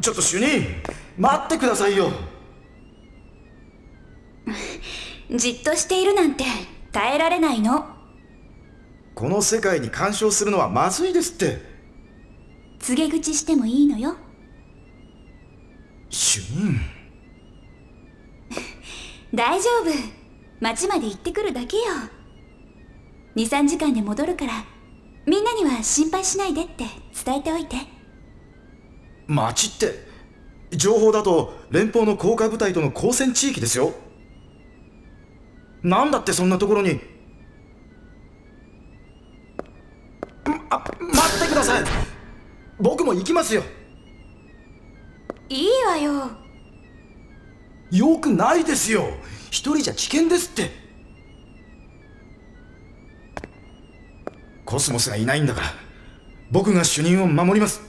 ちょっと主任待ってくださいよじっとしているなんて耐えられないのこの世界に干渉するのはまずいですって告げ口してもいいのよ主任 大丈夫町まで行ってくるだけよ23時間で戻るからみんなには心配しないでって伝えておいて。町って情報だと連邦の降下部隊との交戦地域ですよなんだってそんなところにあ待ってください僕も行きますよいいわよよくないですよ一人じゃ危険ですってコスモスがいないんだから僕が主任を守ります